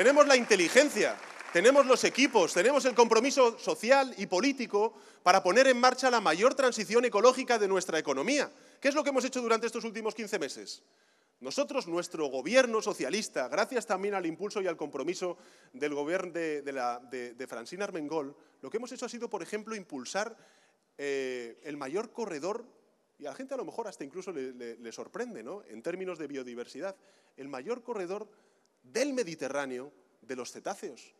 tenemos la inteligencia, tenemos los equipos, tenemos el compromiso social y político para poner en marcha la mayor transición ecológica de nuestra economía. ¿Qué es lo que hemos hecho durante estos últimos 15 meses? Nosotros, nuestro gobierno socialista, gracias también al impulso y al compromiso del gobierno de, Francina Armengol, lo que hemos hecho ha sido, por ejemplo, impulsar eh, el mayor corredor, y a la gente a lo mejor hasta incluso le, le sorprende, ¿no? en términos de biodiversidad, el mayor corredor del Mediterráneo de los cetáceos.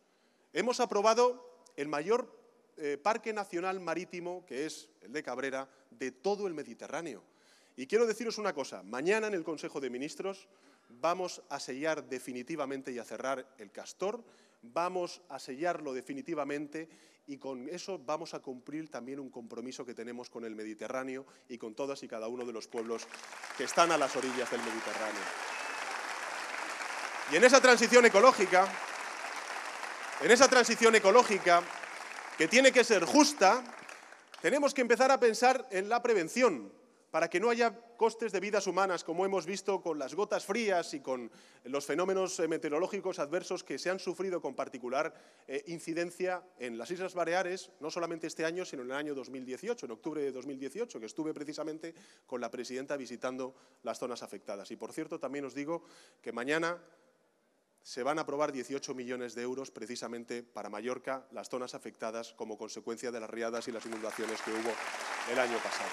Hemos aprobado el mayor eh, parque nacional marítimo, que es el de Cabrera, de todo el Mediterráneo. Y quiero deciros una cosa, mañana en el Consejo de Ministros vamos a sellar definitivamente y a cerrar el castor, vamos a sellarlo definitivamente y con eso vamos a cumplir también un compromiso que tenemos con el Mediterráneo y con todas y cada uno de los pueblos que están a las orillas del Mediterráneo. Y en esa transición ecológica, en esa transición ecológica, que tiene que ser justa, tenemos que empezar a pensar en la prevención, para que no haya costes de vidas humanas, como hemos visto con las gotas frías y con los fenómenos eh, meteorológicos adversos que se han sufrido con particular eh, incidencia en las Islas Baleares, no solamente este año, sino en el año 2018, en octubre de 2018, que estuve precisamente con la presidenta visitando las zonas afectadas. Y por cierto, también os digo que mañana se van a aprobar 18 millones de euros precisamente para Mallorca, las zonas afectadas como consecuencia de las riadas y las inundaciones que hubo el año pasado.